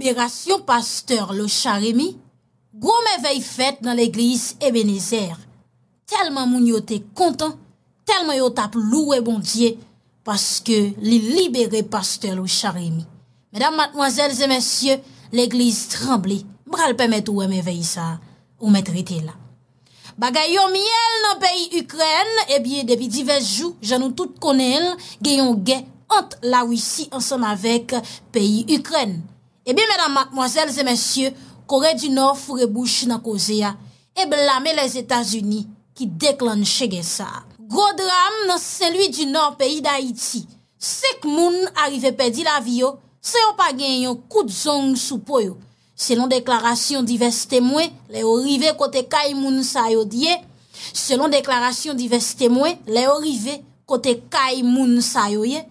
Liberasyon pasteur lo charimi, gwo me vey fèt nan l'Eglise Ebenezer. Telman moun yo te kontan, telman yo tap lou e bondye, paske li libere pasteur lo charimi. Medan matmoazèl zè mèsyè, l'Eglise tremble, mbral pèmèt wè me vey sa, ou mèt rete la. Bagayon mièl nan peyi Ukren, eh ebye debi divèz jou, janon tout konen, geyon ge ant la wisi ansan avèk peyi Ukren. Ebyen mèdam, mèdam, mòzelzè mèsyè, Korey du Nord furebouch nan koze ya, ebe lame les Etats-Unis ki deklan chege sa. Go dram nan selwi du Nord peyi da Iti, sek moun arrive pedi la vi yo, se yo pa gen yo koud zong sou po yo. Selon deklarasyon di vestemwe, le yo rive kote Kaimoun sa yo diye, selon deklarasyon di vestemwe, le yo rive kote Kaimoun sa yo ye,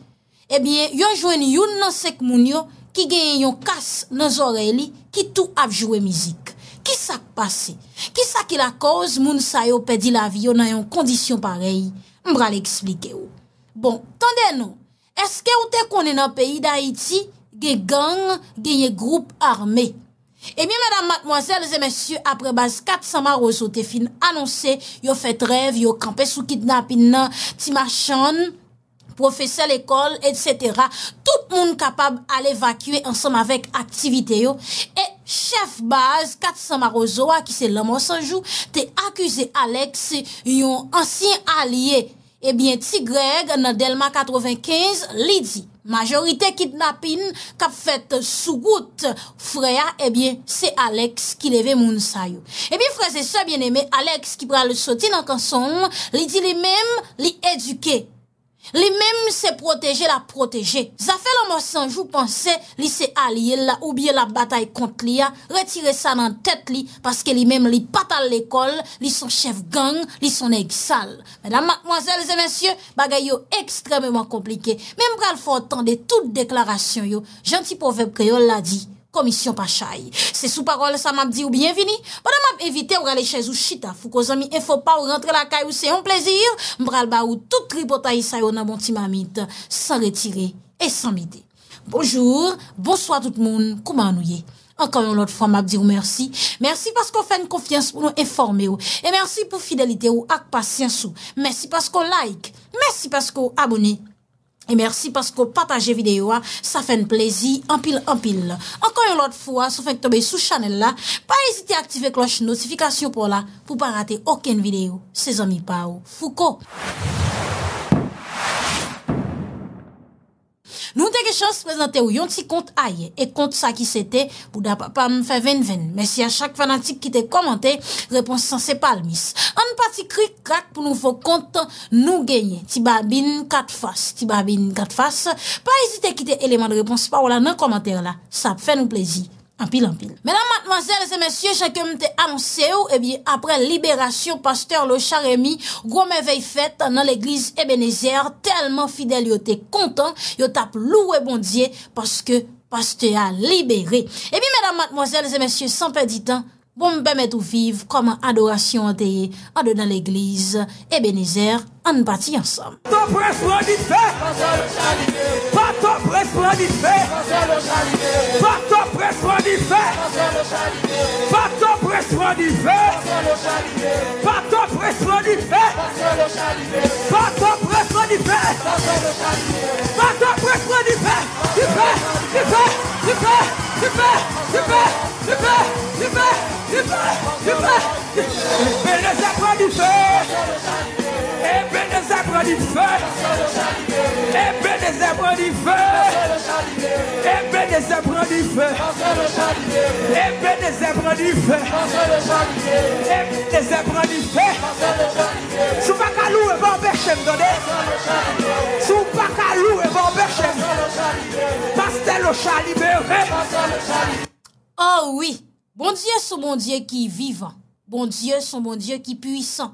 ebyen eh yo jwen youn nan sek moun yo, Ki genye yon kas nan zore li, ki tou ap jowe mizik. Ki sa pase? Ki sa ki la koz moun sa yo pedi la vi yo nan yon kondisyon parey? Mbra li eksplike yo. Bon, tande nou, eske ou te konen nan peyi da iti, genye gang, genye groupe arme? Emi, madame, mademoiselles et messieurs, apre bas 400 maros ou te fin annonse, yo fet rev, yo kampe sou kidnap in nan, ti machan... profese l'ekol, et cetera. Tout moun kapab al evakwe ansanm avek aktivite yo. E chef baz, Katsama Rozoa, ki se laman sanjou, te akuse Alex yon ansin alye. Ebyen eh Tigreg, nadelma 95, li di. Majorite kidnapin kap fet sou gout freya, ebyen eh se Alex ki leve moun sayo. Ebyen eh freze se bieneme, Alex ki pra le soti nan kansanm, li di li mem li eduke. Li mèm se proteje la proteje. Zafèl an mò sanjou panse, li se aliye la oubie la batay kont li ya. Retire sa nan tèt li, paske li mèm li patal l'ekol. Li son chef gang, li son eg sal. Mèdame, mòzèl, zè mèsyè, bagay yo ekstremèman komplike. Mèm pral fò otan de tout deklarasyon yo. Janti povep kre yo la di. Komisyon pa chay. Se sou parol sa map di ou bienvini. Bwana map evite ou rele chèz ou chita. Fou ko zami e fò pa ou rentre la kay ou se yon plezir. Mbral ba ou tout tri potayi sa yo nan bonti mamit. San retire et san mide. Bonjour, bonsoit tout moun. Kouman ou ye. Ankan yon lot fwa map di ou mersi. Mersi pask ou fèn konfians pou nou eforme ou. E mersi pou fidelite ou ak pasyans ou. Mersi pask ou like. Mersi pask ou abone. E mersi pasko pataje videyo a, sa fen plezi, anpil anpil. Anko yon lot fwa, sou fek tobe sou chanel la, pa esite aktive kloche notifikasyon pou la, pou pa rate oken videyo, se zomi pa ou. Fouko! Nou teke chans prezante ou yon ti kont aye, e kont sa ki sete, pou da pa nan fe ven ven. Mesi a chak fanatik ki te komante, repons san se pal mis. An pati krik krak pou nou fo kont nou genye. Ti ba bin kat fas, ti ba bin kat fas. Pa esite ki te eleman de repons pa wala nan komante la. Sa fe nou plezi. Ampil, ampil. Mèdame, mademoiselles et mèsyè, chèkèm te anonsè ou, ebi, eh apre liberasyon, pasteur lo charemi, gwo mè vey fèt nan l'Eglise Ebenezer, telman fidèl yo te kontan, yo tap lou e bondye, paske pasteur a liberé. Ebi, eh mèdame, mademoiselles et mèsyè, sanpe ditan, Bon ben, me permettre de vivre comme adoration de en dedans l'église et benizère en partie ensemble. Et Et Et Et Et Oh oui! Bondye sou bondye ki vivan, bondye sou bondye ki puisan.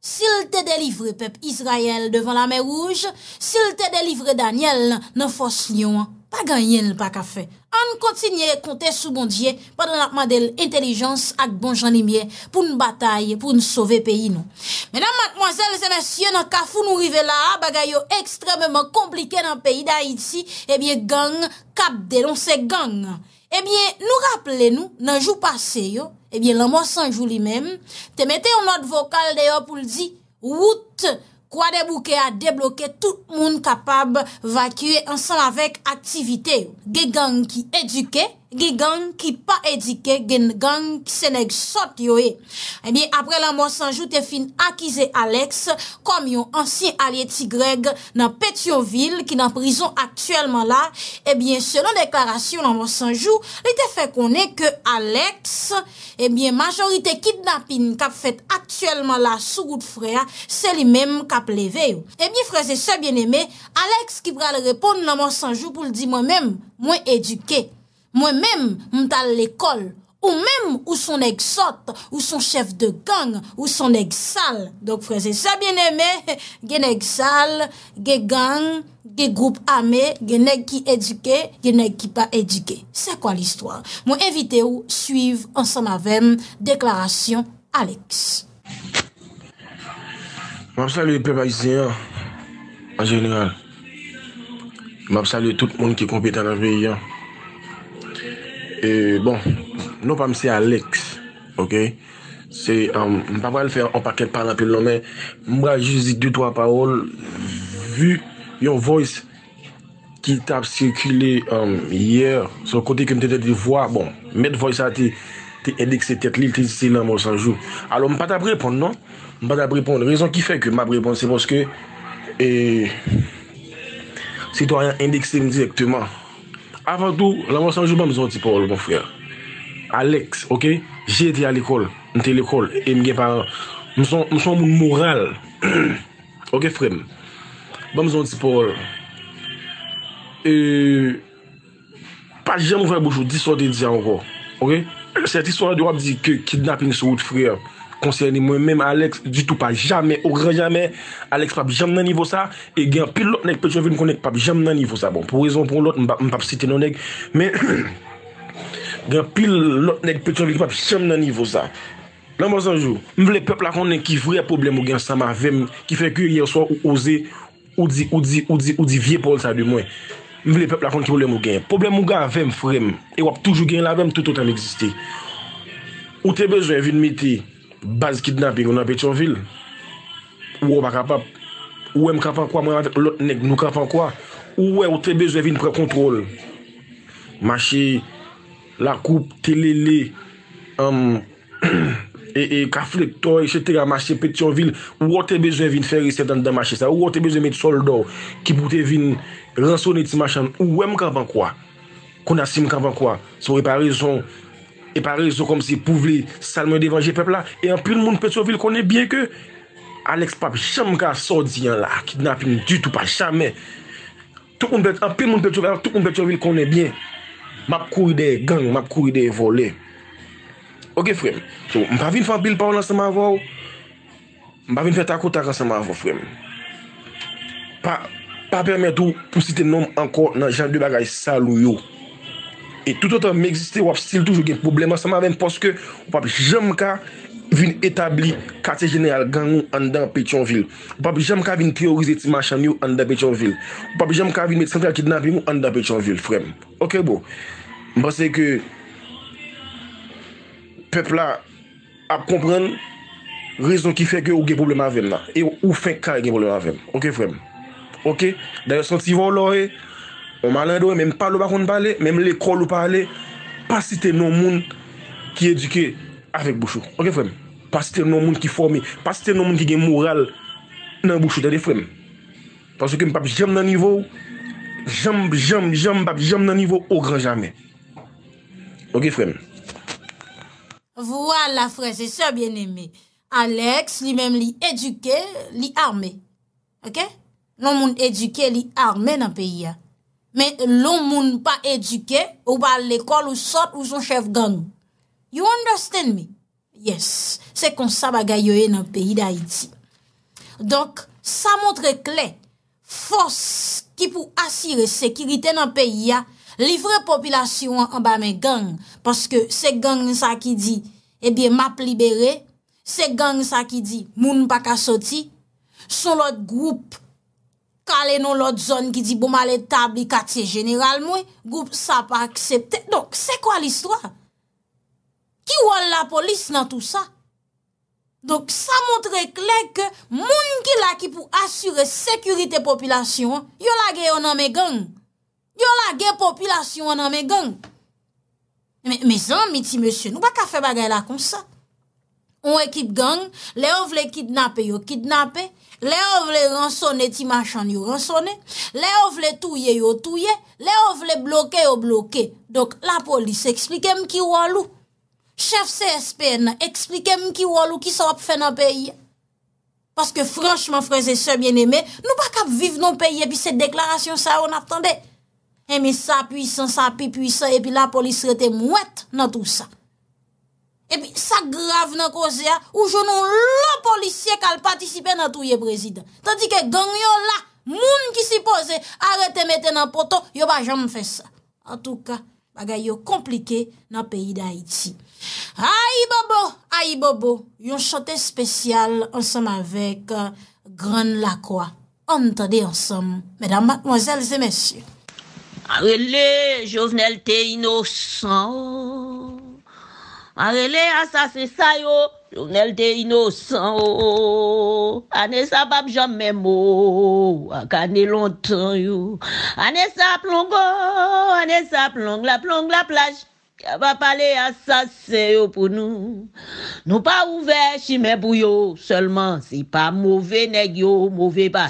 Sil te delivre pep Israel devan la mè rouge, sil te delivre Daniel nan fosnyon, pa ganyen l pa kafe. An kontinye kontè sou bondye padan akma del intelijans ak bon janimye pou nou batay, pou nou sove peyi nou. Menan matmoazèl zè mèsyè nan kafou nou rive la, bagay yo ekstremèman komplike nan peyi d'Haïti, ebyè eh gang kap delon se gang an. Ebyen, nou rappele nou, nan jou pase yo, ebyen lan monsan jou li menm, te mette yon not vokal de yo pou li di, wout, kwa debouke a debloke tout moun kapab vakye ansan avek aktivite yo, ge gang ki eduke. gi gang ki pa edike gen gang seneg sot yo e. Ebyen, eh apre lan moun sanjou, te fin akize Alex kom yon ansin alie Tigreg nan Petiovil ki nan prison aktuelman la. Ebyen, eh selon deklarasyon lan moun sanjou, li te fe konen ke Alex, ebyen, eh majorite kidnapin kap fet aktuelman la sou gout freya, seli mem kap leveyo. Ebyen, freze se bieneme, Alex ki pre al repon nan moun sanjou pou li di mwen men mwen edikey. Mwen mèm mwen tal l'ekol Ou mèm ou son ek sot Ou son chef de gang Ou son ek sal Donk freze, sa bien eme Gen ek sal, gen gang, gen group ame Gen ek ki edike, gen ek ki pa edike Sa kwa l'histoire Mwen evite ou, suive ansan avèm Deklarasyon Alex Mwen sali pe pa isi ya Anjen yal Mwen sali tout moun ki kompetan anjen yal E bon, nou pa mse Alex, ok? Se, m um, pa wale fe an paket pan apel nan men, m pa jizik 2-3 paol, vu yon voice ki tap sirkile yyer, um, so kote kwen m te dete di vwa, bon, met voice a ti, ti indekse tet li, ti silan m wos anjou. Alo, m pa tap reponde, non? M pa tap reponde. Rezon ki fe ke m ap reponde, se pwoske, e, si tou a yon indekse m direktman, Afan tou, la mwen sanjou, ba mwen zon ti porol, mwen frya. Alex, ok? Je eti al ekol, nte l'ekol, e mge paran, mwen son moun moral. Ok, frem? Ba mwen zon ti porol. Pa dijan mwen fay bouchou, di sote dijan anko, ok? Se ti sote dyo wap di ki kidnappin sou wot frya, konser de mwen menm Alex, di tou pa jamen, ou gran jamen, Alex pap jam nan nivou sa, e gen pil lot nek pechevi mwen konen pap jam nan nivou sa, bon, pou rezon pou lot, m pap siten nan nek, men, gen pil lot nek pechevi mwen pap jam nan nivou sa. Nanman sanjou, m vle pepe la konen ki vre problem mwen gen sa ma vemen, ki fek yon yon soan ou oze, ou di, ou di, ou di, ou di vie pol sa de mwen. M vle pepe la konen ki vle mwen gen. Problem mwen gen avem frem, e wap toujou gen la avem, toutotan eksiste. Ou tebe jwen vin meti, Baz kidnapping ou nan Petionville Ou wè m kapan kwa Ou wè e, ou te beze vin prekontrol Mache La koup, telele e, e kaflek to et setega Mache Petionville Ou wè te beze vin ferise dan damache sa Ou wè te beze met soldou Ki pote vin ranson eti machan Ou wè m kapan kwa Konasim kapan kwa Se wè pa rezon E pa rezo kom si pouvle salmone devanje pepla. E anpil moun petro vil konen bien ke. Alex pap chanm ka sordiyan la. Kidnapin du tout pa chanmen. Tuk moun petro vil konen bien. Map kou ide gang. Map kou ide vole. Ok frem. Mpa vin fan bil pa w nan seman avou. Mpa vin fet akouta kan seman avou frem. Pa permet ou pou siten nom anko nan jan de bagay salou yo. Toutotan m'existe wap stil touj bon. ou gen problemat seman ven Poske ou papi jem ka vin etabli kate genyal gang ou an dan pechon vil Ou papi jem ka vin priorize ti machan mi ou an dan pechon vil Ou papi jem ka vin met san fèl ki dna bi ou an dan pechon vil Ok bo Mba se ke Pepla ap kompren Rezon ki fèk ou gen problemat ven la Ou fèk ka gen problemat ven Ok frem Ok Dè yon senti vou lò e eh? O malin doye, mèm pal ou bakoun pale, mèm l'ekol ou pale, pasi te nou moun ki eduke avèk bouchou. Ok frem? Pasi te nou moun ki forme, pasi te nou moun ki gen moral nan bouchou. Tade frem? Paso ke m pap jem nan nivou, jem, jem, jem, pap jem nan nivou, okran jame. Ok frem? Vwa la frem, se se bien eme. Alex li mèm li eduke, li arme. Ok? Nou moun eduke, li arme nan peyi ya. Men loun moun pa eduke ou ba l'ekol ou sot ou zon chev gang. You understand me? Yes. Se kon sa bagay yoye nan peyi da iti. Donk, sa montre kle, fos ki pou asire sekirite nan peyi ya, livre populasyon an ba men gang. Paske se gang sa ki di, ebyen eh map libere, se gang sa ki di, moun pa ka soti, son lot group, Kale nou lot zon ki di boum ale tabli katye jeneral mwen, goup sa pa aksepte. Donk, se kwa l'istwa? Ki wol la polis nan tout sa? Donk, sa montre klek ke moun ki laki pou asyre sekurite popilasyon, yon la gey o nan me gang. Yon la gey popilasyon o nan me gang. Me zan, mi ti monsye, nou ba ka fe bagay la kon sa? Ou ekip gang, le ou vle kidnapè yo kidnapè, le ou vle ransonè ti machan yo ransonè, le ou vle touye yo touye, le ou vle blokè yo blokè. Dok la polis eksplike m ki walu. Chef CSPN eksplike m ki walu ki sa wap fè nan peyi. Paske franchman freze se bien eme, nou bak ap vive nan peyi epi set deklarasyon sa ou natande. Emi eh, sa pwisan sa pi pwisan epi la polis rete mwet nan tout sa. E pi, sa grav nan koze a, ou jounon lò polisye kal patisipe nan tou ye prezident. Tanti ke ganyon la, moun ki si pose, arete mette nan poto, yo ba jom fè sa. An tou ka, bagay yo komplike nan peyi da Haiti. Ayi bobo, ayi bobo, yon chote spesyal ansam avek uh, Gran Lacroix. Antade ansam, medan matmozelze mesye. Awele, jovenelte inosan. En relé à ça, c'est ça, yo. Journal des innocents, oh. Année ça, pas jamais mot. A cané longtemps, yo. Année ça, plongo. Année ça, plong, la plong, la plage. Y'a pas parlé à ça, c'est pour nous. Nous pas ouvert, chimé bouillot. Seulement, c'est pas mauvais, n'est-ce pas, Mauvais, bas.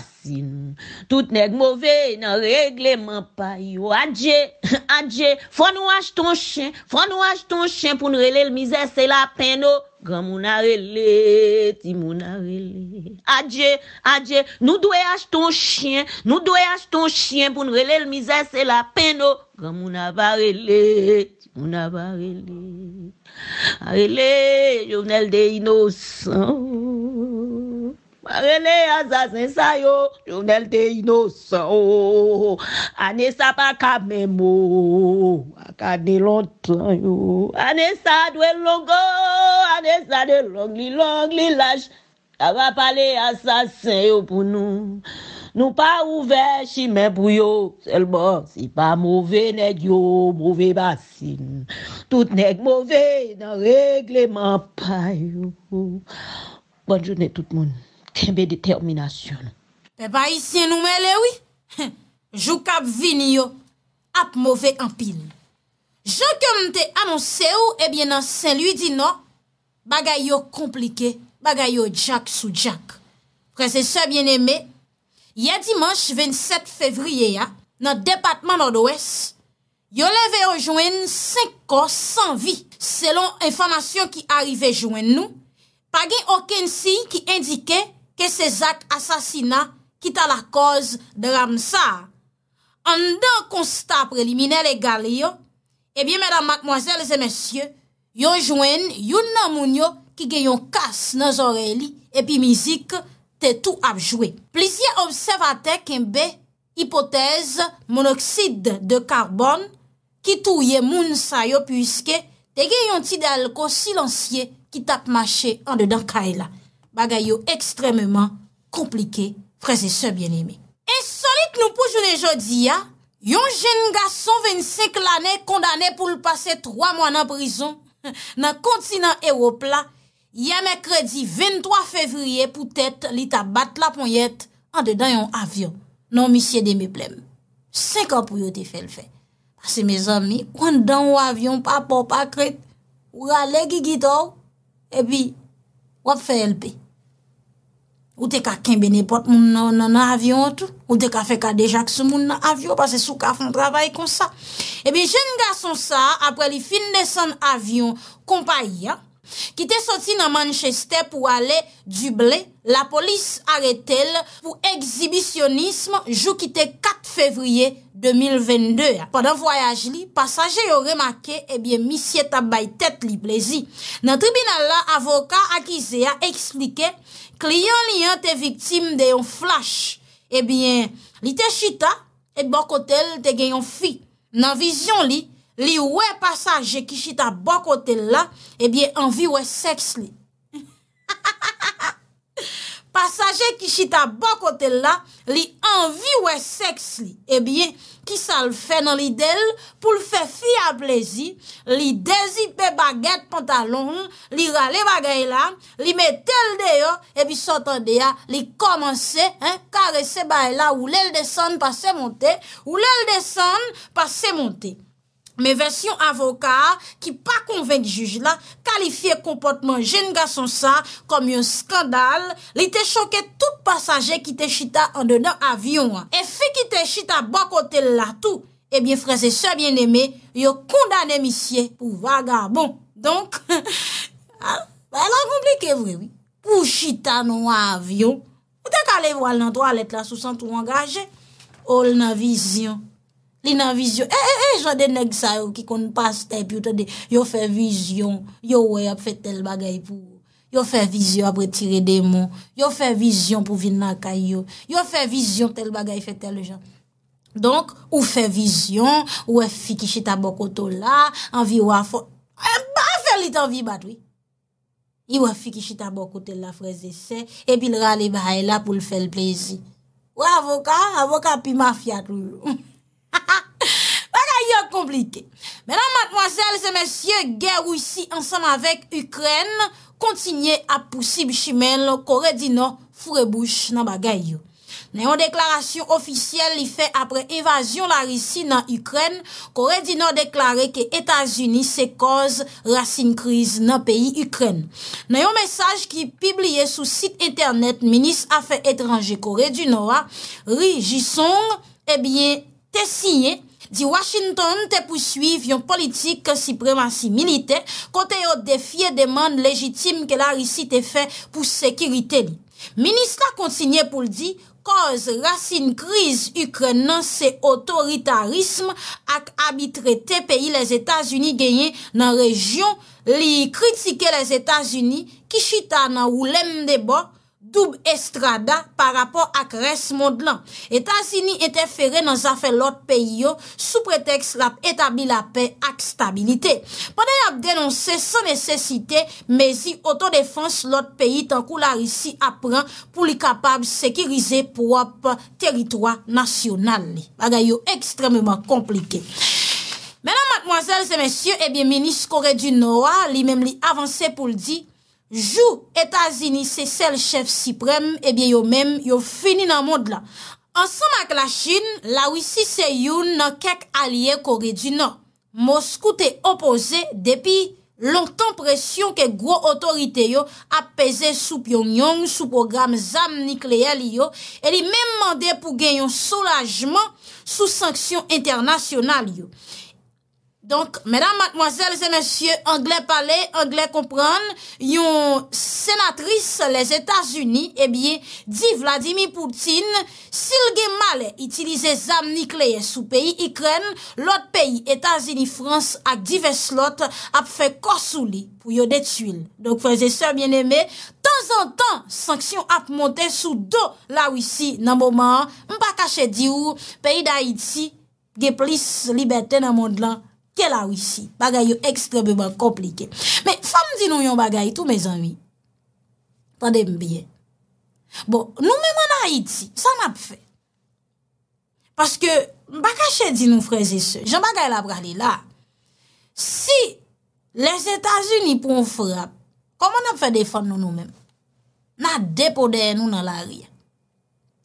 Toute neg mouve, nan regleman pa yo Adje, adje, fwa nou ashton chen Fwa nou ashton chen pou nou relel mizè, se la pen nou Gam mou na relele, ti mou na relele Adje, adje, nou dwe ashton chen Nou dwe ashton chen pou nou relel mizè, se la pen nou Gam mou na relele, ti mou na relele Arele, jounel de inosan Mare le yasasen sa yo, jounel de inosan yo, oh, oh, oh, ane sa pa kame mo, akade lontan yo, ane sa dwe longo, ane sa de long li long li laj, a va pale yasasen yo pou nou, nou pa ouve chime pou yo, selbo si pa mouve neg yo, mouve basin, tout neg mouve, nan regleman pa yo. Bonne jounen tout moun. chenbe determinasyon. Pe ba isye noume lewi, jou kap vini yo, ap mouve anpil. Jou ke mte anonsè ou, ebyen eh nan sen luy di nou, bagay yo komplike, bagay yo jak sou jak. Prese se bien eme, ya dimanche 27 fevriye ya, nan depatman odowes, yo leve yo jwen 5 kor san vi, selon informasyon ki arrive jwen nou, pagi okensi ki indikey ke sezak asasina ki ta la koz de Ramsar. An de konsta preliminele gale yo, ebyen, eh mèdam, matmoazèl, zè mèsyè, yon jwen yon nan moun yo ki gen yon kas nan zoreli epi mizik te tou apjwe. Plizye obsevate kembe hipotez monoksid de karbon ki tou ye moun sayo pwiske te gen yon ti de alko silansye ki tap mache an de dan kaila. E Bagay yo ekstrememan komplike prese se bien eme. En solit nou pou jounen jodi ya, yon jen nga son 25 lane kondane pou l'pase 3 mwan nan prizon, nan kontinan Eropla, yon mekredi 23 fevriye pou tete li tabat la ponyet an de dan yon avyon nan misye de mi plem. Sekan pou yote fel fe. Pase me zanmi, wan dan w avyon pa po pa kret, w ale gigit ou, e bi... Wap fe elpe? Ou te ka kenbe ne pot moun nan avyon tout? Ou te ka fe ka dejak sou moun nan avyon? Pase sou ka foun travay kon sa? Ebi jen ga son sa apre li finnesan avyon kompaye ya. Ki te soti nan Manchester pou ale du blè, la polis are tel pou eksibisyonisme jou ki te 4 fevriye 2022. Padan voyaj li, pasaje yo remake, ebyen eh misye tabay tet li plezi. Nan tribunal la, avoka akize ya eksplike, kliyon li an te viktim de yon flash. Ebyen, eh li te chita, e eh, bakotel bon te gen yon fi. Nan vizyon li, Li we pasaje ki chita bokote la, ebyen, anvi we seks li. Pasaje ki chita bokote la, li anvi we seks li. Ebyen, ki sa l fe nan li del pou l fe fi a plezi. Li dezi pe baget pantalon, li rale bagay la, li metel deyo, ebi sotan deya, li komanse, kare se bay la, ou lel desen pa se monte, ou lel desen pa se monte. Men versyon avoka ki pa konvenk juj la, kalifiye kompotman jen ga son sa kom yon skandal, li te chanke tout pasaje ki te chita an de nan avyon. E fi ki te chita bakote la tou, ebyen freze sebyen eme, yo kondane misye pou vagabon. Donk, ala komplike vwe, pou chita nan avyon, ou dek ale vwal nan do alet la sou santou wangaje, ol nan vizyon. Li nan vizyon. E, eh, e, eh, e, eh, jwande neg sa yo ki kon pas tep yote de. Yo fe vizyon. Yo wey ap fe tel bagay pou. Yo fe vizyon apre tire demon. Yo fe vizyon pou vin nan kayo. Yo fe vizyon tel bagay fe tel jan. Donk, ou fe vizyon, ou e fikishita bokoto la, anvi wafo. E, ba, anvi wafo. I wafikishita bokote la freze se. E pi lera li bahay la pou lfe lplezi. Ou avoka, avoka pi mafya tou lou. Ha ha, bagay yo komplike. Menan matmoazel, se mensyen ger wisi ansan avèk Ukren, kontinye ap pousib chimèn lo kore di nou furebouch nan bagay yo. Nèyon deklarasyon ofisyel li fè apre evasyon la risi nan Ukren, kore di nou deklarè ke Etasuni se koz rasin kriz nan peyi Ukren. Nèyon mesaj ki pibliye sou sit internet, minis afè etranje kore di nou a, ri jison e eh bie Te sinye, di Washington te pousuiv yon politik ke sipremansi milite, kote yo defye deman lejitim ke la risi te fe pou sekirite li. Ministra kont sinye pou ldi, koz rasin kriz ukren nan se otoritarism ak abitre te peyi les Etats-Unis genye nan rejyon li kritike les Etats-Unis, kishita nan oulem deba. toub estrada pa rapor ak res modlan. Etasini ete fere nan zafen lot peyo sou preteks la etabi la pe ak stabilite. Pa dey ap denonse sa nesesite mezi otodefans lot peyi tankou la risi apren pou li kapab sekirize prop teritwa nasyonal ni. Ba dey yo ekstrememan komplike. Menan matmoazel se mensyo, ebyen eh menis kore du Noah li mem li avanse pou li di Jou Etazini se sel chef siprem, ebyen eh yo men, yo fini nan mod la. Ansem ak la Chin, la wisi se yon nan kek alie kore di nan. Moskou te opose depi lontan presyon ke gwo otorite yo apese sou pion yon, sou program zam nikleye li yo, e li men mande pou gen yon solajman sou sanksyon internasyonal yo. Donc, mesdames, mademoiselles et messieurs, anglais parlez, anglais comprennent, yon senatrice les Etats-Unis, eh bien, dit Vladimir Poutine, s'il ge male itilize zam nikleye sou peyi, ikren, lot peyi, Etats-Unis, France, ak divers lot ap fe korsou li pou yo detuile. Donc, fese se bien eme, tan an tan, sanksyon ap monte sou do la wisi nan mouman, mpa kache di ou, peyi da Haiti ge plis liberté nan moun de lan. la wisi. Bagay yo ekstrem bebal komplike. Me fam di nou yon bagay tou me zanwi. Tande m biye. Bon, nou men mwen a iti, sa m ap fe. Paske m bakache di nou freze se. Joun bagay la prale la. Si les Etats-Unis pou m frap, koman ap fe defon nou nou men? Na depo deye nou nan la rye.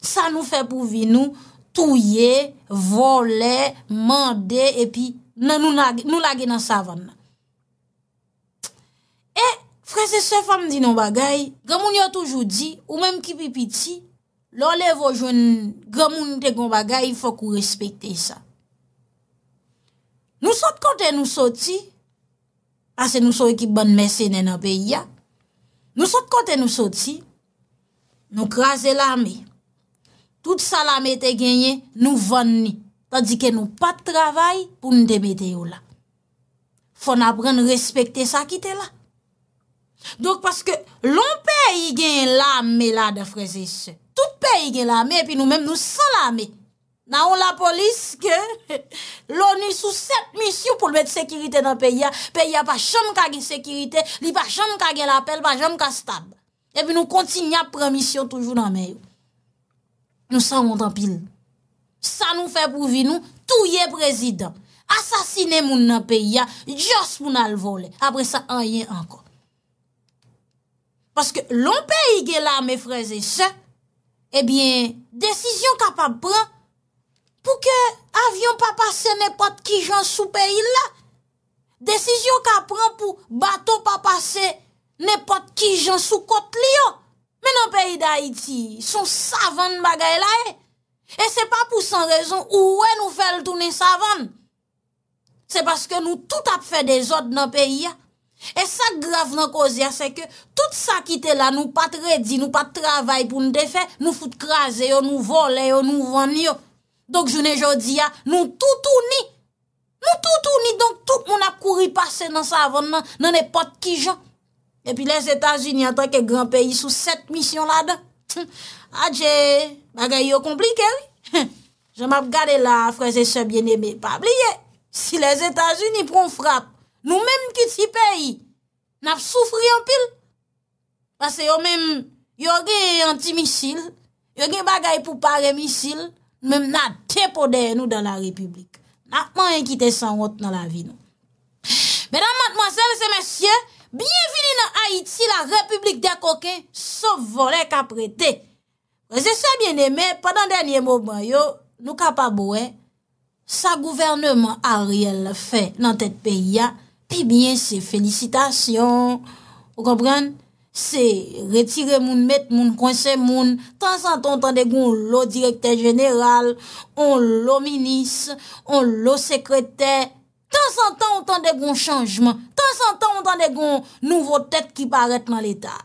Sa nou fe pou vi nou touye, vole, mande, epi nan nou lage nan savan nan. E, frese se fam di nan bagay, gamoun yo toujou di, ou menm ki pipiti, lor lev o joun, gamoun te kon bagay, fok ou respekte sa. Nou sot kote nou soti, ase nou soti ki bon mese nenan pe ya, nou sot kote nou soti, nou kras el ame. Tout sa l ame te genye, nou van ni. Tandikè nou pat travay pou nou demete yo la. Fon apren nou respekte sa ki te la. Donk paske loun pe y gen la me la da freze se. Tout pe y gen la me, epi nou men nou san la me. Nan ou la polis ke, louni sou set misyon pou l mette sekirite nan pe ya, pe ya pa chanm kage sekirite, li pa chanm kage la apel, pa chanm kastab. Epi nou konti nya premisyon toujou nan me yo. Nou san montan pil. Sa nou fe pou vi nou, tou ye prezidant. Asasine moun nan peyi ya, jos moun al vole. Apre sa, an ye anko. Paske lon peyi ge la me freze se, ebyen, eh desisyon ka pa pran, pou ke avyon pa pase nepot ki jan sou peyi la. Desisyon ka pran pou bato pa pase nepot ki jan sou kot li yo. Men nan peyi da iti, son savan bagay la e. E se pa pou san rezon ou we nou fel toune savon. Se paske nou tout ap fe de zot nan peyi ya. E sa grav nan kozya se ke tout sa ki te la nou pat redi, nou pat travay pou nou defe, nou foute kras e yo, nou vol e yo, nou van e yo. Donk jounen jodi ya, nou tout ou ni. Nou tout ou ni, donk tout moun ap kouri pase nan savon nan ne pot ki jan. E pi les Etats-Unis ato ke gran peyi sou set misyon la dan. Adjei. Bagay yo komplike, wè. Je m ap gade la, frèze se biene, mè pa bliye. Si les Etats-Unis proun frappe, nou mèm ki ti peyi, n ap soufri an pil. Pase yo mèm, yo ge anti-missil, yo ge bagay pou pare missil, nou mèm na depodeye nou dan la Republik. Na mèm yon ki te san wot nan la vi nou. Mèdame, mèdame, mèdame, mèdame, mèdame, mèdame, mèdame, mèdame, mèdame, mèdame, mèdame, mèdame, mèdame, mèdame, mèdame, mèdame, mèdame, mèdame, mèdame, mèdame, Je sa bien eme, padan denye mouman yo, nou ka pa bouen, sa gouvernement a riel fe nan tet peya, pi bien se felicitasyon. Ou kapren, se retire moun, met moun, konse moun, tan santan ou tan degon lò direkte general, on lò minis, on lò sekrete, tan santan ou tan degon chanjman, tan santan ou tan degon nouvo tet ki paret nan l'Etat.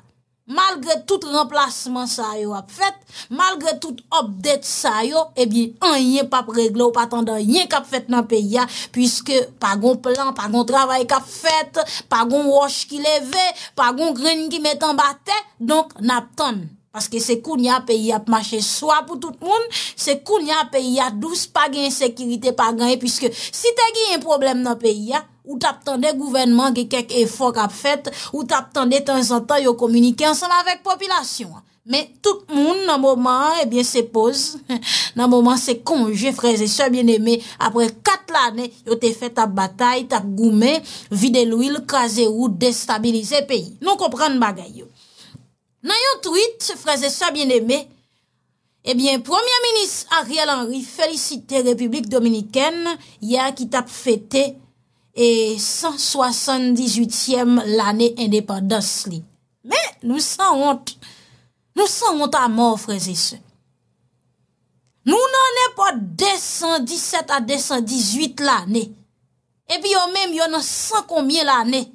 Malgre tout remplasman sa yo ap fet, malgre tout opdet sa yo, ebi eh an yon pap reglo, patanda yon kap fet nan peya, pwiske pa gon plan, pa gon travay kap fet, pa gon wosh ki leve, pa gon greni ki metan bate, donk nap tanm. Paske se koun ya peyi ap mache swa pou tout moun, se koun ya peyi ap douf pa genye sekirite pa genye. Piske si te genye yon problem nan peyi ya, ou tap tande gouvenman genye kek efok ap fet, ou tap tande tenzantan yo komunike ansan la vek populasyon. Men tout moun nan mouman eh se pose, nan mouman se konje, freze, se bieneme, apre kat lanen yo te fet ap batay, ap goumen, vide louil, kaze ou destabilize peyi. Non kompran bagay yo. Nan yon truit, frèze sè bienemè, ebyen, eh premier-ministre Ariel Henry felisite Republik Dominikèn yè ki tap fète e 178è l'année indépendance li. Mè, nou sè ont, nou sè ont a mò, frèze sè. Nou nan nè pa 217 à 218 l'année, ebyen, yon nan sè konmien l'année.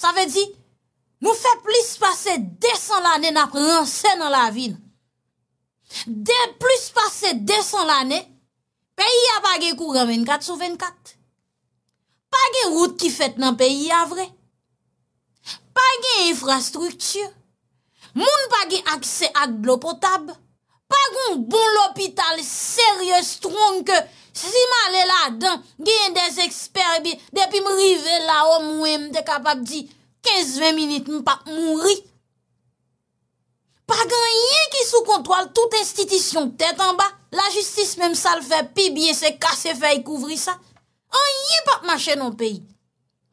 Sa vè di? Mou fè plis pase desan l'anè na prensè nan la vil. De plis pase desan l'anè, peyi a bagè kou gamin kat sou ven kat. Pagè route ki fèt nan peyi a vre. Pagè infrastruktye. Moun pagè akse ak blopotab. Pagè ou bon l'opital seryè stroun ke si malè la dan gen des eksper bi depi mrivel la om wèm de kapab di... 15-20 minit nou pa moun ri. Pa gen yè ki sou kontwal tout institisyon tèt an ba, la justice mèm sal fè pi biye se kase fè y kouvri sa, an yè pa machè nan peyi.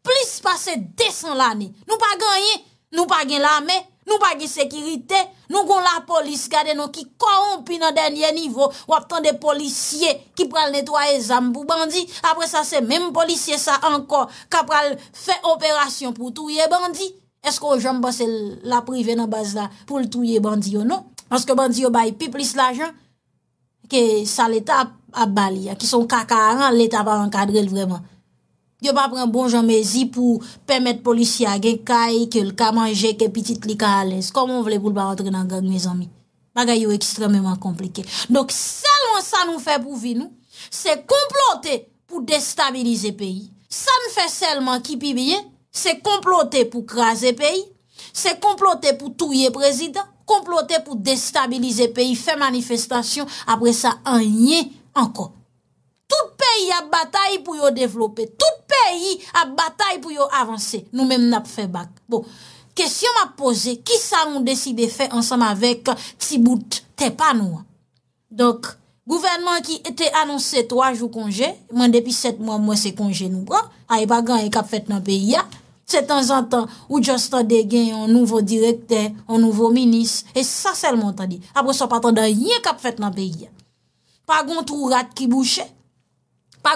Plis pase desan l'anè. Nou pa gen yè, nou pa gen l'an mè, nou pa gen sekiritè, Nou kon la polis gade nou ki korompi nan denye nivou wap ton de polisye ki pral netoye zambou bandi. Apre sa se menm polisye sa anko kap pral fe operasyon pou touye bandi. Esko jom basel la prive nan baz la pou touye bandi yo nou? Aske bandi yo bay pi plis la jan ke sa leta ap bali ki son kakaran leta va ankadrel vreman. Yo pas prendre bon ici pour permettre policier à de caille que le ka manger que petite l'aise. Comment voulez pour pas entrer dans gang mes amis? extrêmement compliqué. Donc seulement ça nous fait pour vivre nous, c'est comploter pour déstabiliser pays. Ça nous fait seulement qui pi bien, c'est comploter pour craser pays, c'est comploter pour touiller président, comploter pour déstabiliser pays, faire manifestation après ça en rien encore. Tout peyi ap batay pou yo devlope. Tout peyi ap batay pou yo avanse. Nou menm nap fe bak. Bon, kesyon ma pose, ki sa moun deside fe ansam avek si bout te pa nou? Dok, gouvernman ki ete anonse 3 jou konje, mwen depi 7 moun mwen se konje nou. A ah, e bagan e kap fet nan peyi ya. Se tan zan tan, ou justan de gen an nouvo direkter, an nouvo minis. E sa sel moun ta di. Apo sa patanda, yin kap fet nan peyi ya. Pa gontrou rat ki bouchè.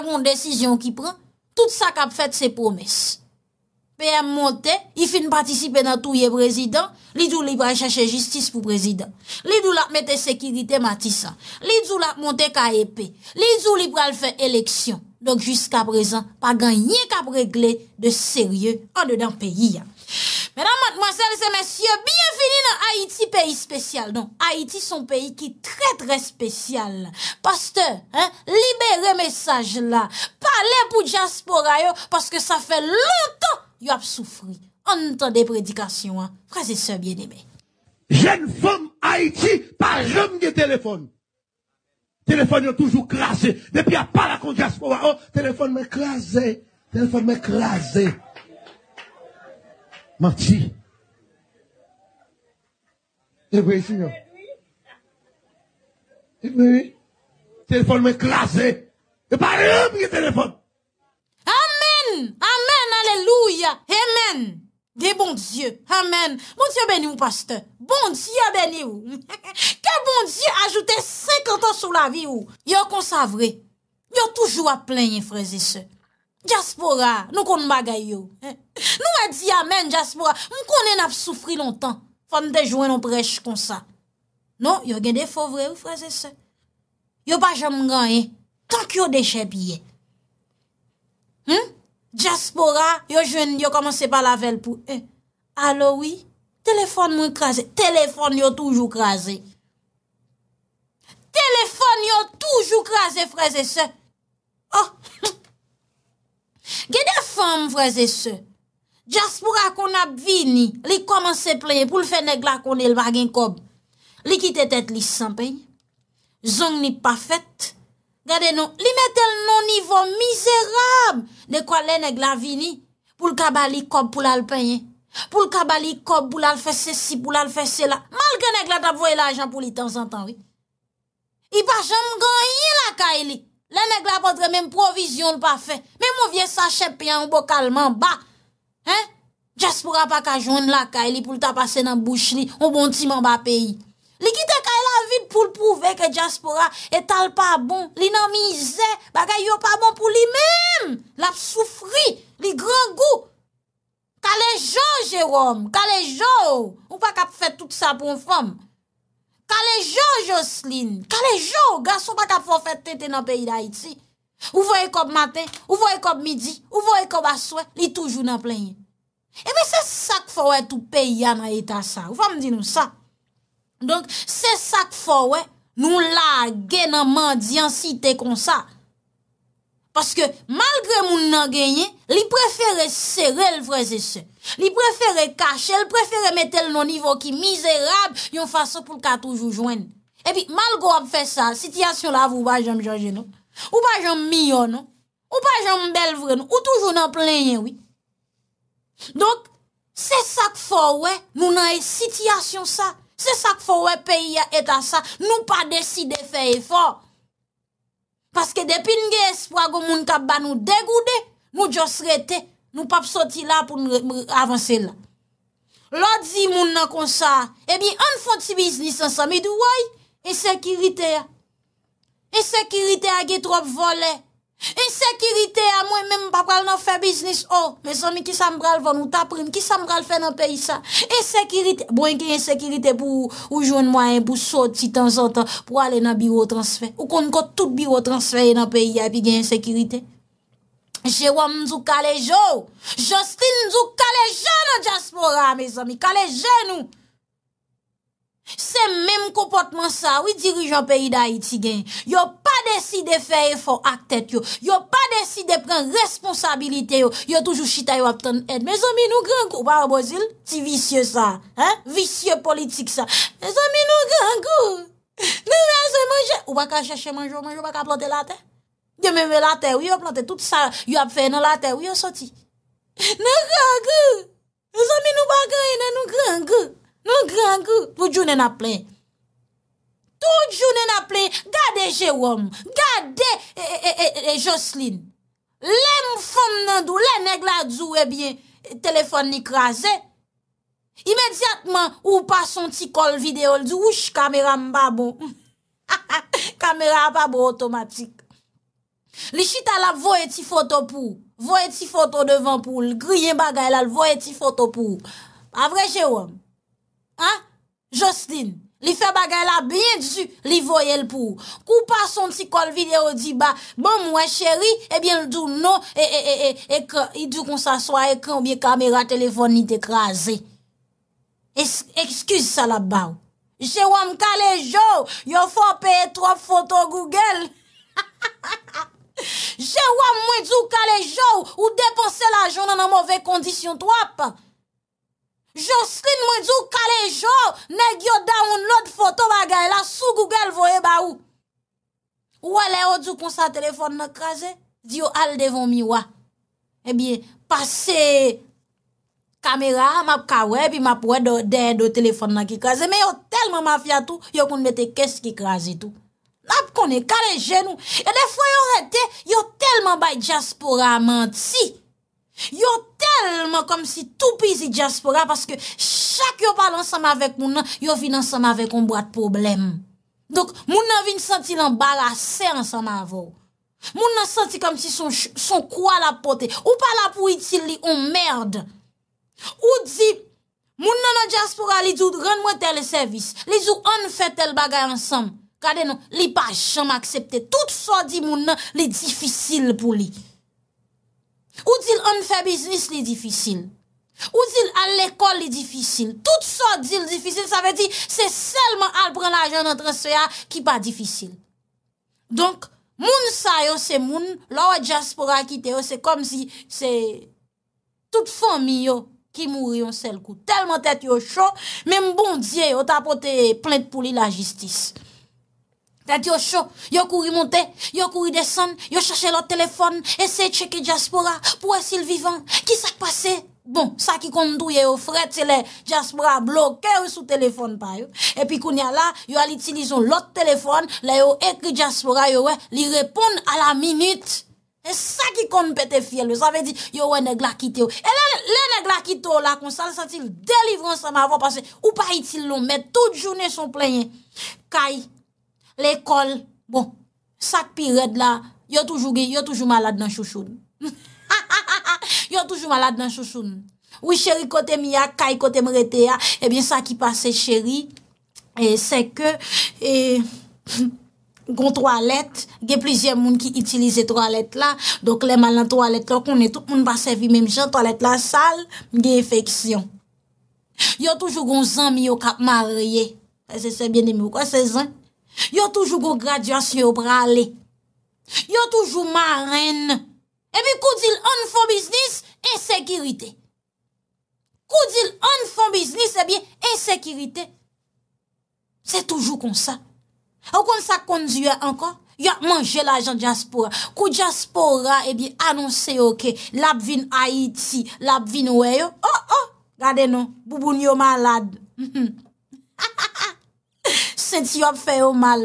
pas une décision qui prend. Tout ça qu'a fait, ses promesses. PM monte, il finit participer dans tout le président. L'idou libre chercher justice pour président. L'idou la mettre sécurité matissant. L'idou la monter ka épée. E L'idou libres, de faire élection. Donc, jusqu'à présent, pas gagné qu'a régler de sérieux en dedans pays. Madame, mademoiselle et messieurs, bienvenue dans Haïti, pays spécial. Non, Haïti son pays qui est très très spécial. Pasteur, libérez mes sages là. Parlez pour Jaspor Ayo, parce que ça fait longtemps que vous avez souffri. Entendez prédication. Phrasez ça bien aimé. Je ne fomme Haïti par rhum de téléphone. Téléphone est toujours crassé. Depuis à part la con Jaspor Ayo, oh, téléphone m'est crassé. Téléphone m'est crassé. menti. le vrai, Seigneur. vous Téléphone m'écrasé. Et pas rien pour le téléphone. Amen. Amen. Alléluia. Amen. Des bon Dieu. Amen. Bon Dieu béni mon pasteur. Bon Dieu béni ou. que bon Dieu ajoute 50 ans sur la vie ou. Yo y Yo toujours à plaindre, frères et sœurs. Djaspora, nou kon mbaga yo. Eh? Nou mwen di amen, Djaspora. Mwen kon en ap soufri lontan. Fante jwen nou prej kon sa. Non, yo gen defovre yo, freze se. Yo pa jen mgan, eh. Tan ki yo deche bie. Hmm? Djaspora, yo jwen, yo komanse pa la vel pou. Eh? Alo, oui. Telefon mwen krasi. Telefon yo toujou krasi. Telefon yo toujou krasi, freze se. Oh, hmm. Gede fèm vreze se, jaspura kon ap vini, li koman se plenye pou l fe negla kon el bagen kob, li kite tet li san penye, zong ni pa fèt, gade nou, li metel nou nivou mizerab, de kwa le negla vini, pou l kaba li kob pou l al penye, pou l kaba li kob pou l al fè se si pou l al fè se la, malke negla tap voye la ajan pou li tan san tanwi. I pa jom ganyen la kaye li, le negla potre menm provizyon pa fè, Mwen mwen vye sa chepi an mwen bo kalman ba Jaspora pa ka joun lakay Li pou l tapase nan bouch li Mwen bon timan ba peyi Li kite kay la vid pou l pouve Ke jaspora etal pa bon Li nan mizè Bakay yo pa bon pou li men Lap soufri Li gran gou Kalejou Jérôme Kalejou Mwen pa kap fè tout sa pon fòm Kalejou Jocelyne Kalejou Gason pa kap fò fè tète nan peyi da iti Ou voye kob maten, ou voye kob midi, ou voye kob aswe, li toujou nan plenye. Ebe se sak fowe tou pe yana eta sa, ou fwa mdi nou sa. Donk se sak fowe, nou la gen nan mandi ansite kon sa. Paske malgre moun nan genye, li preferè serè l vwese se. Li preferè kache, li preferè metèl nou nivou ki mizerab, yon fwa se pou l katoujou jwen. Ebi malgo ap fwe sa, sitiyasyon la avou ba jom jonge nou. Ou pa jom milyon, ou pa jom belvren, non? ou toujou nan plenye. Donk, se sak fò wè, nou nan e sityasyon sa, se sak fò wè peyi ya etan sa, nou pa deside fè e fò. Paske depin ge espwago moun kap ba nou degoude, nou jos rete, nou pap soti la pou avanse la. Lòdzi moun nan konsa, ebi an fòt si biznis an samidou wè, e sekirite ya. E sekirite a ge trop vole. E sekirite a mwen men papal nou fe biznis ou. Me zomi ki sa mbral van ou taprin. Ki sa mbral fe nan peyi sa. E sekirite. Bon genye sekirite pou oujwen mwayen pou sot si tan zan tan pou ale nan biro transfer. Ou kon kon tout biro transfer e nan peyi ya pi genye sekirite. Jewan mzou kalejou. Justin mzou kalejou nan diaspora me zomi. Kalejou nou. Sè mèm komportman sa, wè dirijan peyi da iti gen, yo pa deside fè efor ak tèt yo, yo pa deside pren responsabilité yo, yo toujou chita yo ap ten ed. Mè zò mi nou gran kou, ou pa an bozil, ti visye sa, visye politik sa. Mè zò mi nou gran kou, nou mè an se manje, ou baka chèche manjou, manjou baka plantè la tè? Dè mè mè la tè, wè yo plantè tout sa, yo ap fè nan la tè, wè yo soti? Mè zò mi nou gran kou, mè zò mi nou baka enè nou gran kou. Noun gran grou, tout jounen aple. Tout jounen aple, gade Jérôme, gade eh, eh, eh, Jocelyne. Le m fom nan dou, le neg la djou ebyen, telefon ni krasè. Imediatman, ou pas son ti kol videol, djou wouj kameram babou. Bon. Kameram babou otomatik. Li chita la voye ti foto pou. Voye ti foto devan pou. Li griyen bagay la, voye ti foto pou. Avre Jérôme. Ha? Jostin, li fe bagay la byen zyu, li voyel pou. Kou pa son ti kol videyo di ba, ban mwen cheri, ebyen eh ldou non, e e e e e e e e e kou, i dou kon sa swa ekran, obye kamera, telefon ni dekraze. E, ekskuse salabaw. Jè wame ka le jou, yo fò pèye trò photo Google. Ha ha ha ha ha! Jè wame mwen djou ka le jou, ou depose la jounan nan mowè kondisyon trò pa. Jo slin mwen djou kalen jo, neg yo da un not foto bagay la sou Google voye ba ou. Ou alè yo djou kon sa telefon nan kaze, di yo al devon miwa. Ebyen, pase kamera, map kawè, bi map wè do telefon nan ki kaze. Mè yo telman mafya tou, yo kon mette kes ki kaze tou. Nap kon e kalen jenou. E defon yo rete, yo telman bay diaspora manti. Yo tellement comme si tout pays diaspora parce que chaque yo parle ensemble avec moun ils yo ensemble avec un boîte problème. Donc moun nan vin senti l'embarrassé ensemble avec Moun nan senti comme si son son quoi la porter ou pas là pour utile on oh merde. Ou dit moun nan diaspora li dit rendre-moi tel service. Li dit on fait tel bagay ensemble. Kade non, li pas jamais accepter tout ça dit moun nan, li difficile pour lui. Ou dil an fe biznis li difisil Ou dil an lekol li difisil Tout sa dil difisil Sa ve di se selman al pren la jen An transoya ki pa difisil Donk moun sa yo se moun Lawa diaspora ki te yo Se kom si se Tout fomi yo ki mouri An sel kou telman tet yo sho Mem bon diye yo tapote Plent pou li la jistis Et oh, yo chaud, yo couri monter, yo couri descendre, yo cherché leur téléphone, essaie de checker diaspora pour être s'il vivant. Qui s'est passé? Bon, ça qui conduit douye au fret, c'est les diaspora bloqués sous téléphone pa Et puis qu'on y a là, yo a l'autre téléphone, là yo écrit diaspora, yo ouais, li répondent à la minute. Et ça qui compte pété fiel, ça veut dire, yo ouais, nèg la quitté. Et là, les nèg la quitté là, qu'on s'en sentit délivrance avant parce que, ou pas il lom, met toute journée son plein. Kay, L'ekol, bon, sak pi red la, yo toujou ge, yo toujou malade nan chouchoun. Yo toujou malade nan chouchoun. Ou chéri kote mi a, kai kote mrete a, e eh bin sa ki pase chéri, se ke, eh, eh, gon toalet, ge plizye moun ki itilize toalet la, doke le malan toalet la konen, tout moun ba sevi menm jen, toalet la sal, ge efeksyon. Yo toujou gon zan mi yo kap marye, se se bine mi ou kwa se zan, Yo toujou kou graduasyon yo prale. Yo toujou marren. Ebi kou di l'on fon biznis, e sekirite. Kou di l'on fon biznis, ebi e sekirite. Se toujou konsa. Ou konsa kondye anko, yo manje la jan diaspora. Kou diaspora, ebi anonsen yo ke, lab vin Haiti, lab vin weyo, oh oh, gade nou, bouboun yo malade. Ha ha! Sè ti yo ap fè yo mal.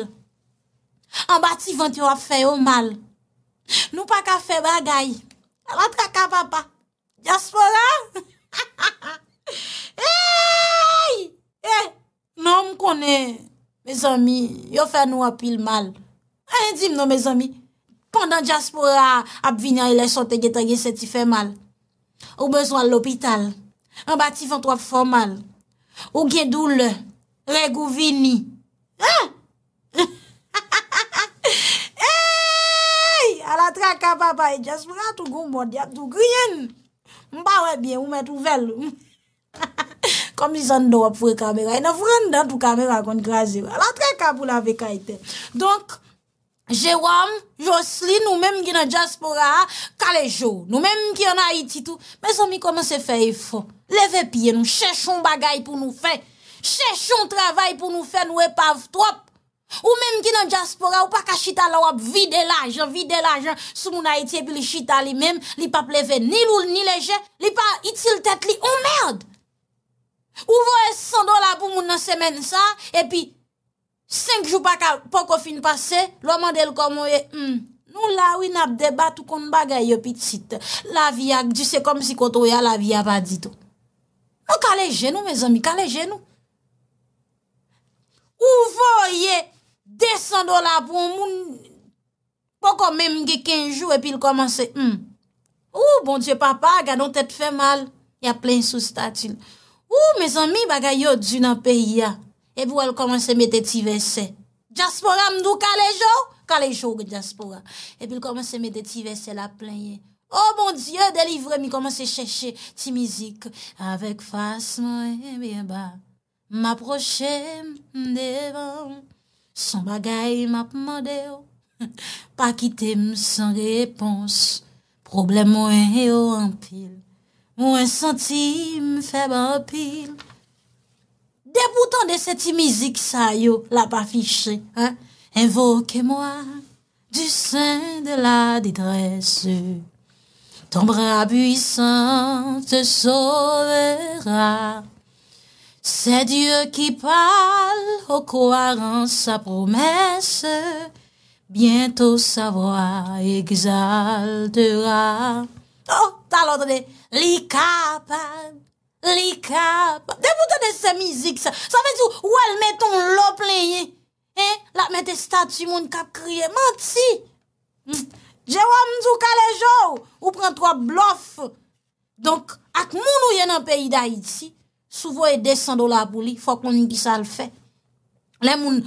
An bati vant yo ap fè yo mal. Nou pa ka fè bagay. An an tra ka papa. Jaspora! Eyyy! Nan m konè. Me zami, yo fè nou apil mal. A yon dim nou me zami. Pendan jaspora ap vinan e le sote getan gen sè ti fè mal. Ou bezwa l'opital. An bati vant yo ap fè yo mal. Ou gen doule. Reg ou vini. Hei, ala tra ka baba e jaspora tou gounmou di ap tou kriyen Mba we bien, ou met ou vel Kom li zan do ap fwe kamera, e na vran dan tou kamera kon grazi Ala tra ka pou la ve ka ite Donk, Jérôme, Jocely, nou mèm gina jaspora, kalejou Nou mèm ki yon ha iti tou, mè son mi koman se fè ifon Leve piye nou, chèchou bagay pou nou fè Chechon travay pou nou fe nou e pav trop Ou menm ki nan diaspora Ou pak a chita la wap Vide la jen Vide la jen Sou moun a iti epi li chita li menm Li pa pleve ni loul ni leje Li pa iti l tete li Ou merd Ou vo e 100 dola pou moun nan semen sa E pi 5 jou pak a pokofin pase Loman del komo e Nou la ou in ap debat Ou kon bagay yo pitit La viya Jise kom si koto ya la viya pa dito Ou kaleje nou me zami Kaleje nou Ou voye, de san do la pou moun, pou kon men mge kenjou, epi l komanse, ou, bon diye, papa, gwa don tep fe mal, ya plen sou statil. Ou, me zanmi, baga yo, du nan peyi ya, epi wè l komanse mwete ti vese. Djaspora mdou kalejou, kalejou gen Djaspora. Epi l komanse mwete ti vese la plen ye. Ou, oh, bon diye, delivre mi komanse cheche ti mizik, avek fas mwen, eh mwen bak. m'approcher devant sans bagaille m'a demandé pas quitter sans réponse problème moins en pile un centime faible en pile des de cette musique ça yo la pas fiché hein invoquez-moi du sein de la détresse ton bras puissant te sauvera Se Diyo ki pal, o kwa ran sa promese, bientou sa vwa egzaldera. Oh, ta l'otre de, li kapan, li kapan. De pou te de se mizik sa? Sa ve sou, ou al meton lop leye? Hein? La mette statu moun kap kriye. Mati! Djerouan hmm. mzou kalejou, ou pren to a blof. Donk, ak moun ou yon an peyi da iti, Sou vo e de san do la pou li, fò kon nipi sa l fè. Le moun,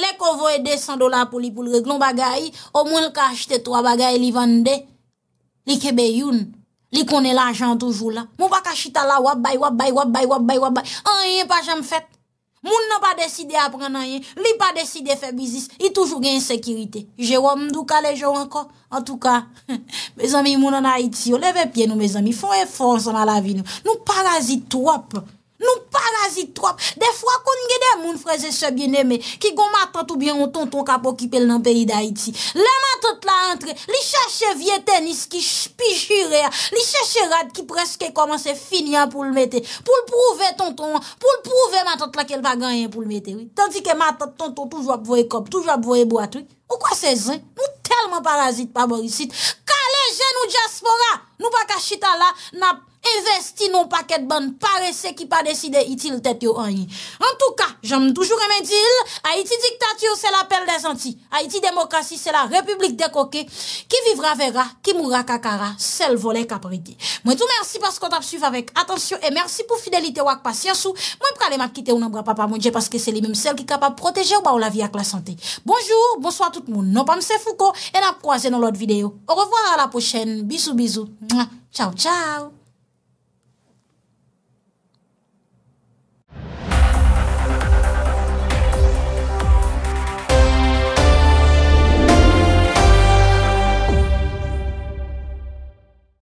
le kon vo e de san do la pou li pou l reklon bagayi, o moun l ka achete to a bagayi li vande, li kebe youn, li kone l ajan toujou la. Moun baka chita la wabay, wabay, wabay, wabay, wabay, wabay, an yon pa jem fèt. Moun nan pa deside apre nan yen, li pa deside fe bizis, yi toujou gen sekirite. Jè wò mdou ka le jè wò ankon. An tou ka, mè zami moun an a iti yo, leve pye nou mè zami. Fon e fon sa nan la vi nou. Nou parazit wop. Parazit trop, de fwa kon ngede moun fraze se bieneme, ki gon matot ou bien ou tonton ka pokipe l nan peri da iti. Le matot la entre, li chache vie tenis ki spijure, li chache rad ki preske komanse fini an pou l mette. Pou l prouve tonton, pou l prouve matot la kel pa ganyan pou l mette. Tanti ke matot tonton toujwa pvoye kop, toujwa pvoye boat. Ou kwa se zin, nou telman parazit pa borisit. Kale jen nou diaspora, nou baka chita la nap. investi non paquet de bonnes paresseux qui pas décidé utile tête yo En tout cas, j'aime toujours aimer dire, Haïti dictature, c'est l'appel des Antilles. Haïti démocratie, c'est la république des coquets. Qui vivra verra, qui mourra kakara, c'est le volet capriti. Moi tout merci parce qu'on t'a suivi avec attention et merci pour fidélité ou patience ou. Moi pralé m'a quitté ou n'embra papa mon Dieu parce que c'est les mêmes celles qui capable protéger ou la vie avec la santé. Bonjour, bonsoir tout le monde. Non pas Foucault et n'a croisé dans l'autre vidéo. Au revoir à la prochaine. Bisous bisous. Ciao ciao.